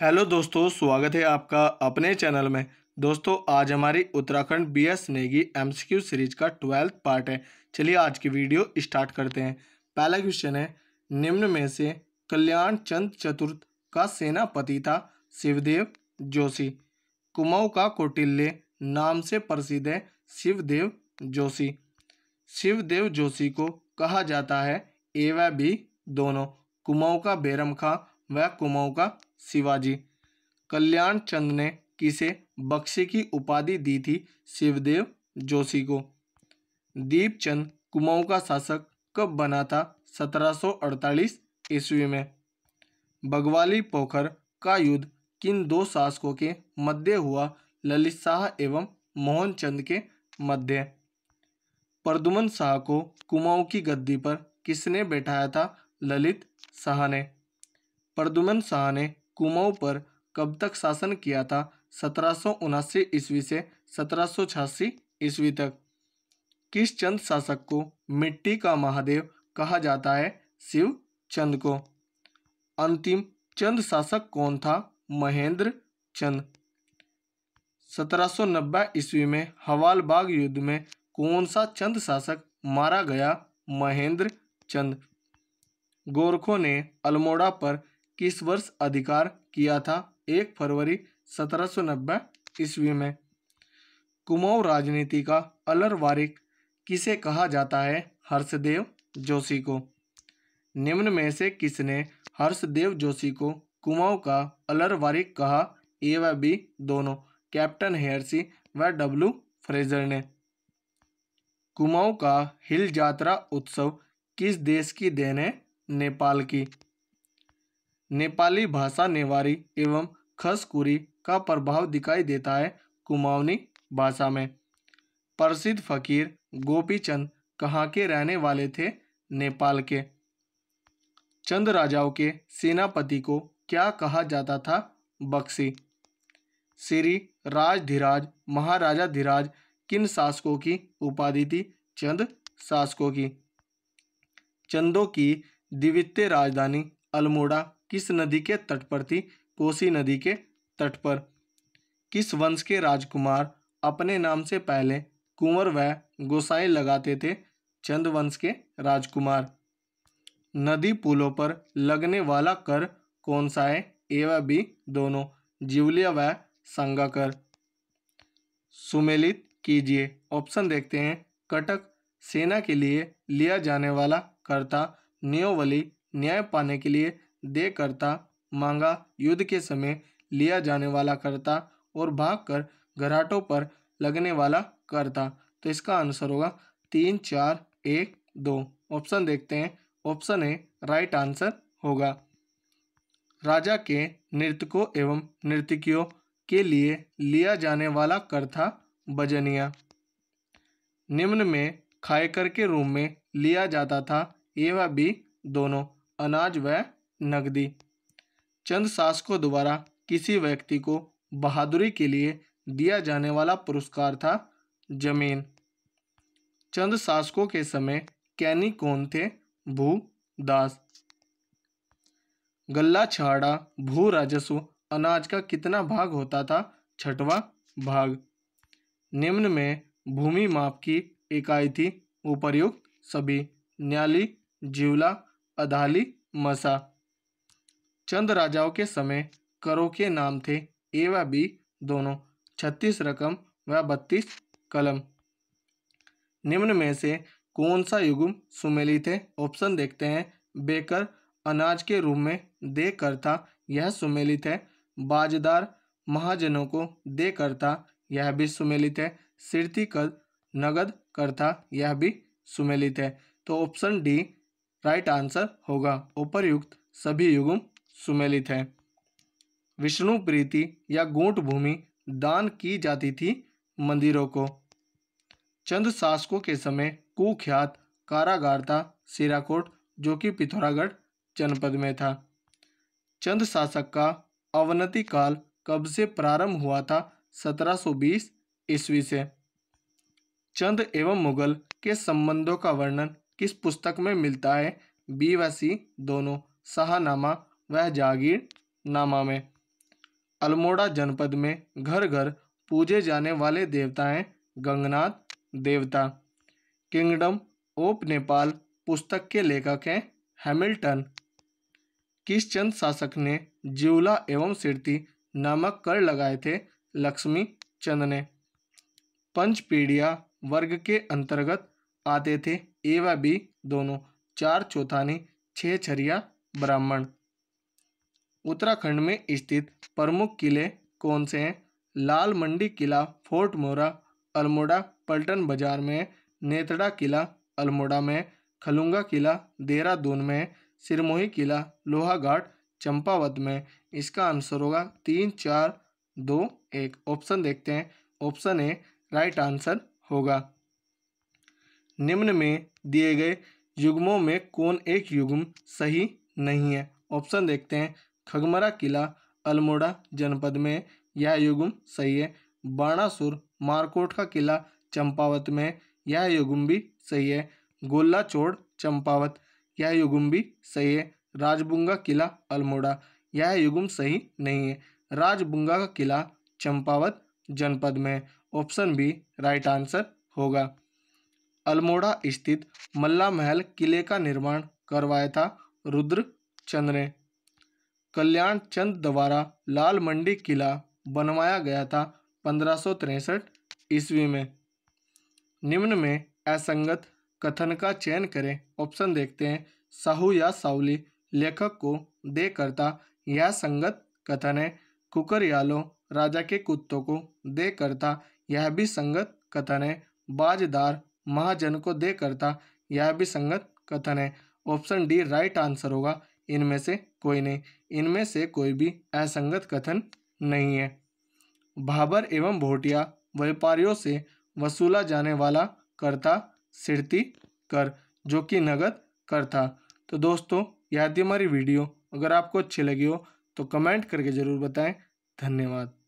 hello दोस्तों स्वागत है आपका अपने चैनल में दोस्तों आज हमारी Uttarakhand B S Negi M series का ट्वेल्थ पार्ट है चलिए आज की वीडियो स्टार्ट करते हैं पहला क्वेश्चन है निम्न में से कल्याण चंद चतुर्थ का सेनापति था शिवदेव जोशी कुमाऊ का कोटिल्ले नाम से प्रसिद्ध है शिवदेव जोशी शिवदेव जोशी को कहा जाता है ए व बी दोनों कुमाऊ का बेरम खां व कुमाऊ का शिवाजी कल्याण चंद ने किसे बक्से की उपाधि दी थी शिवदेव जोशी को दीपचंद कुमाऊं का शासक कब बना था 1748 ईस्वी में बगवाली पोखर का युद्ध किन दो शासकों के मध्य हुआ ललित शाह एवं मोहन चंद के मध्य प्रदुमन शाह को कुमाऊं की गद्दी पर किसने बैठाया था ललित शाह ने प्रदुमन शाह ने कुमाऊं पर कब तक शासन किया था सत्रह ईस्वी से सत्रह ईस्वी तक किस चंद शासक को मिट्टी का महादेव कहा जाता है शिव चंद को अंतिम चंद शासक कौन था महेंद्र चंद सत्रह ईस्वी में हवाल बाग युद्ध में कौन सा चंद शासक मारा गया महेंद्र चंद गोरखों ने अल्मोड़ा पर किस वर्ष अधिकार किया था एक फरवरी सत्रह सौ नब्बे ईस्वी में कुमाऊ राजनीति का अलरवारिक किसे कहा जाता है हर्षदेव जोशी को निम्न में से किसने हर्षदेव जोशी को कुमाऊं का अलरवारिक कहा ए व बी दोनों कैप्टन हेयरसी व डब्लू फ्रेजर ने कुमाऊं का हिल यात्रा उत्सव किस देश की देन है नेपाल की नेपाली भाषा नेवारी एवं खसकुरी का प्रभाव दिखाई देता है कुमाऊनी भाषा में प्रसिद्ध फकीर गोपीचंद कहाँ के रहने वाले थे नेपाल के चंद राजाओं के सेनापति को क्या कहा जाता था बक्सी श्री राजधिराज महाराजा धीराज किन शासकों की उपाधि थी चंद शासकों की चंदों की द्वितीय राजधानी अल्मोड़ा किस नदी के तट पर थी कोसी नदी के तट पर किस वंश के राजकुमार अपने नाम से पहले कुंवर व गोसाई लगाते थे चंद वंश के राजकुमार नदी पुलों पर लगने वाला कर कौन सा है ए व बी दोनों जीवलिया व संगा कर सुमेलित कीजिए ऑप्शन देखते हैं कटक सेना के लिए लिया जाने वाला कर था नियोवली न्याय पाने के लिए दे करता मांगा युद्ध के समय लिया जाने वाला करता और भाग कर घराटों पर लगने वाला करता तो इसका आंसर होगा तीन चार एक दो ऑप्शन देखते हैं ऑप्शन ए राइट आंसर होगा राजा के नृतकों एवं नृतिकियों के लिए लिया जाने वाला कर था बजनिया निम्न में कर के रूम में लिया जाता था ये व दोनों अनाज व नकदी चंद शासकों द्वारा किसी व्यक्ति को बहादुरी के लिए दिया जाने वाला पुरस्कार था जमीन चंद शासकों के समय कैनी कौन थे भू दास गल्ला छाड़ा भू राजस्व अनाज का कितना भाग होता था छठवा भाग निम्न में भूमि माप की इकाई थी उपर्युक्त सभी न्याली जीवला अधाली मसा चंद राजाओं के समय करों के नाम थे ए व बी दोनों छत्तीस रकम व बत्तीस कलम निम्न में से कौन सा युगम सुमेली थे ऑप्शन देखते हैं बेकर अनाज के रूप में दे था यह सुमेलित है बाजदार महाजनों को दे था यह भी सुमेलित है सिरती कद नगद करता यह भी सुमेलित है तो ऑप्शन डी राइट आंसर होगा उपरयुक्त सभी युगम सुमेलित है विष्णु प्रीति या गोट भूमि दान की जाती थी मंदिरों को चंद शासकों के समय कुख्यात कारागार था सिराकोट जो कि पिथौरागढ़ जनपद में था चंद शासक का अवनति काल कब से प्रारंभ हुआ था 1720 ईस्वी से चंद एवं मुगल के संबंधों का वर्णन किस पुस्तक में मिलता है बी व सी दोनों शाहनामा वह जागीर नामा में अल्मोड़ा जनपद में घर घर पूजे जाने वाले देवताएं गंगनाथ देवता किंगडम ऑफ नेपाल पुस्तक के लेखक हैं हैमिल्टन किस चंद शासक ने जीवला एवं सिरती नामक कर लगाए थे लक्ष्मी चंद ने पीढ़िया वर्ग के अंतर्गत आते थे ए व बी दोनों चार चौथानी छह छरिया ब्राह्मण उत्तराखंड में स्थित प्रमुख किले कौन से हैं लाल मंडी किला फोर्ट मोरा अल्मोड़ा पल्टन बाजार में नेतड़ा किला अल्मोड़ा में खलुंगा किला देहरादून में सिरमोही किला लोहाघाट चंपावत में इसका आंसर होगा तीन चार दो एक ऑप्शन देखते हैं ऑप्शन ए राइट आंसर होगा निम्न में दिए गए युग्मों में कौन एक युग्म सही नहीं है ऑप्शन देखते हैं खगमरा किला अल्मोड़ा जनपद में यह युगम सही है बाणासुर मारकोट का किला चंपावत में यह युगम भी सही है गोल्ला चोड़ चंपावत यह युगम भी सही है राजबुंगा किला अल्मोड़ा यह युगम सही नहीं है राजबुंगा का किला चंपावत जनपद में ऑप्शन बी राइट आंसर होगा अल्मोड़ा स्थित मल्ला महल किले का निर्माण करवाया था चंद्र ने कल्याण चंद द्वारा लाल मंडी किला बनवाया गया था पंद्रह ईस्वी में निम्न में असंगत कथन का चयन करें ऑप्शन देखते हैं साहू या सावली लेखक को दे करता यह संगत कथन है कुकर यालो राजा के कुत्तों को दे करता यह भी संगत कथन है बाजदार महाजन को दे करता यह भी संगत कथन है ऑप्शन डी राइट आंसर होगा इनमें से कोई नहीं इनमें से कोई भी असंगत कथन नहीं है भाबर एवं भोटिया व्यापारियों से वसूला जाने वाला कर था सिरती कर जो कि नगद कर था तो दोस्तों यह थी हमारी वीडियो अगर आपको अच्छी लगी हो तो कमेंट करके ज़रूर बताएं धन्यवाद